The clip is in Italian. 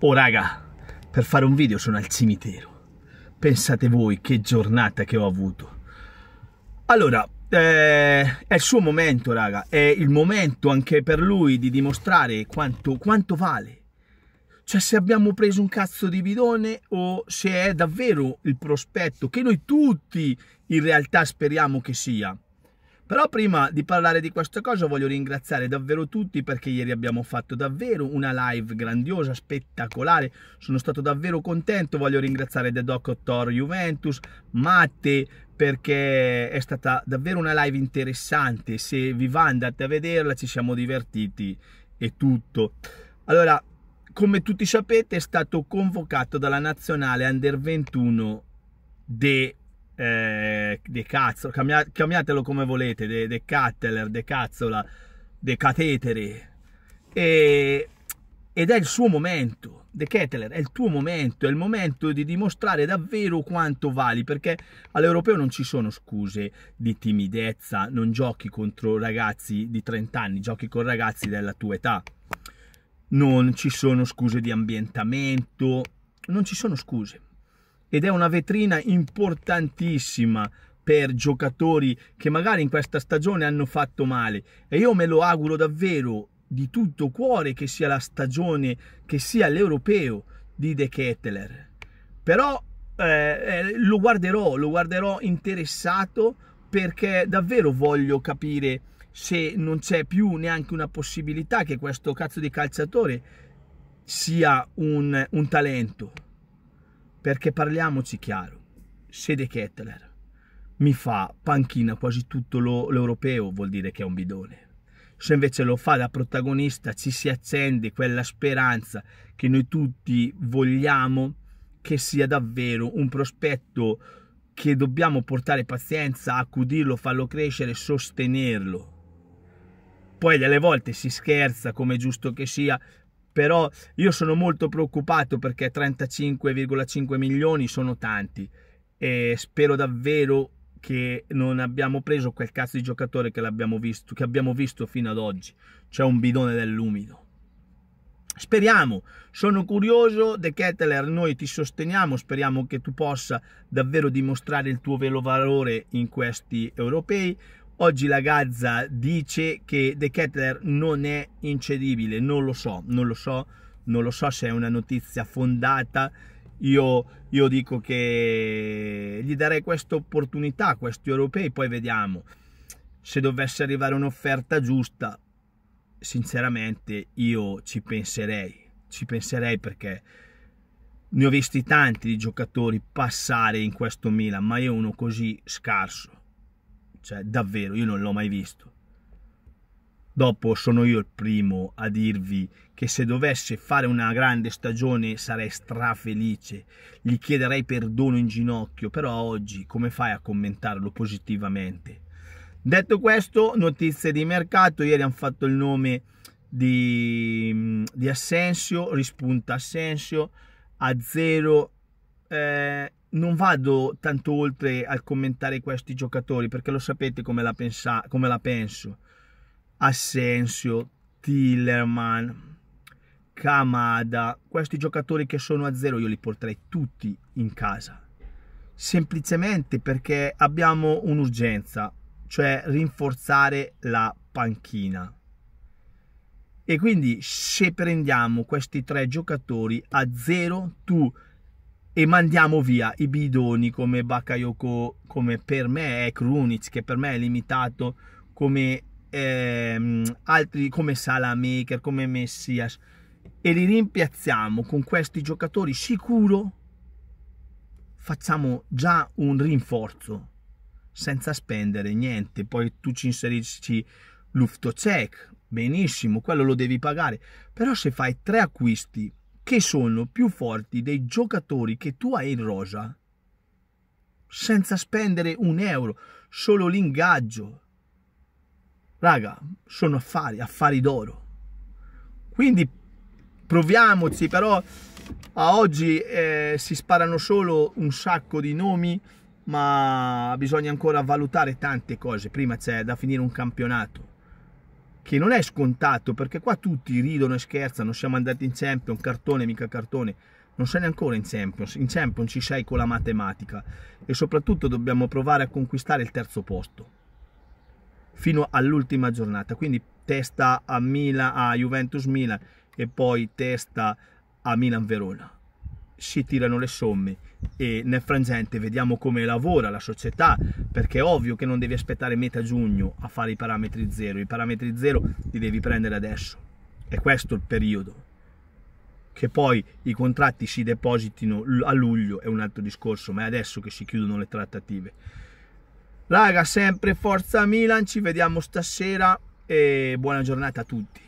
Oh raga, per fare un video sono al cimitero. Pensate voi che giornata che ho avuto. Allora, eh, è il suo momento, raga. È il momento anche per lui di dimostrare quanto, quanto vale. Cioè se abbiamo preso un cazzo di bidone o se è davvero il prospetto che noi tutti in realtà speriamo che sia. Però prima di parlare di questa cosa voglio ringraziare davvero tutti perché ieri abbiamo fatto davvero una live grandiosa, spettacolare, sono stato davvero contento, voglio ringraziare The Doctor Juventus, Matte perché è stata davvero una live interessante, se vi va andate a vederla, ci siamo divertiti e tutto. Allora, come tutti sapete è stato convocato dalla nazionale Under 21 de eh, de cazzo, chiamiatelo come volete, de, de catteler, de cazzola, de catetere. E, ed è il suo momento, De Kettler, è il tuo momento, è il momento di dimostrare davvero quanto vali, perché all'europeo non ci sono scuse di timidezza, non giochi contro ragazzi di 30 anni, giochi con ragazzi della tua età. Non ci sono scuse di ambientamento, non ci sono scuse ed è una vetrina importantissima per giocatori che magari in questa stagione hanno fatto male e io me lo auguro davvero di tutto cuore che sia la stagione che sia l'europeo di De Kettler però eh, eh lo guarderò lo guarderò interessato perché davvero voglio capire se non c'è più neanche una possibilità che questo cazzo di calciatore sia un, un talento perché parliamoci chiaro, se De Kettler mi fa panchina quasi tutto lo, l'europeo vuol dire che è un bidone. Se invece lo fa da protagonista ci si accende quella speranza che noi tutti vogliamo che sia davvero un prospetto che dobbiamo portare pazienza, accudirlo, farlo crescere, sostenerlo. Poi delle volte si scherza, come giusto che sia, però io sono molto preoccupato perché 35,5 milioni sono tanti e spero davvero che non abbiamo preso quel cazzo di giocatore che, visto, che abbiamo visto fino ad oggi, cioè un bidone dell'umido. Speriamo, sono curioso, De Kettler, noi ti sosteniamo, speriamo che tu possa davvero dimostrare il tuo velo valore in questi europei. Oggi la Gazza dice che The Kettler non è incedibile, non lo so, non lo so, non lo so se è una notizia fondata. Io, io dico che gli darei questa opportunità a questi europei, poi vediamo se dovesse arrivare un'offerta giusta. Sinceramente, io ci penserei, ci penserei perché ne ho visti tanti di giocatori passare in questo Milan, ma io uno così scarso cioè, davvero, io non l'ho mai visto. Dopo sono io il primo a dirvi che se dovesse fare una grande stagione sarei strafelice, gli chiederei perdono in ginocchio, però oggi come fai a commentarlo positivamente? Detto questo, notizie di mercato, ieri hanno fatto il nome di, di Assensio, rispunta Assensio a 0 eh, non vado tanto oltre al commentare questi giocatori perché lo sapete come la, pensa, come la penso. Asensio, Tillerman, Kamada, questi giocatori che sono a zero io li porterei tutti in casa. Semplicemente perché abbiamo un'urgenza, cioè rinforzare la panchina. E quindi se prendiamo questi tre giocatori a zero tu e mandiamo via i bidoni come Bakayoko, come per me è Krunic, che per me è limitato come eh, altri come Salamaker, come Messias e li rimpiazziamo con questi giocatori sicuro facciamo già un rinforzo senza spendere niente poi tu ci inserisci l'ufto benissimo quello lo devi pagare però se fai tre acquisti che sono più forti dei giocatori che tu hai in rosa senza spendere un euro, solo l'ingaggio. Raga, sono affari, affari d'oro. Quindi proviamoci, però a oggi eh, si sparano solo un sacco di nomi, ma bisogna ancora valutare tante cose. Prima c'è da finire un campionato che non è scontato perché qua tutti ridono e scherzano, siamo andati in Champions, cartone mica cartone, non sei neanche in Champions, in Champions ci sei con la matematica e soprattutto dobbiamo provare a conquistare il terzo posto fino all'ultima giornata, quindi testa a, Milan, a Juventus Milan e poi testa a Milan Verona si tirano le somme e nel frangente vediamo come lavora la società perché è ovvio che non devi aspettare metà giugno a fare i parametri zero i parametri zero li devi prendere adesso è questo il periodo che poi i contratti si depositino a luglio è un altro discorso ma è adesso che si chiudono le trattative raga sempre forza Milan ci vediamo stasera e buona giornata a tutti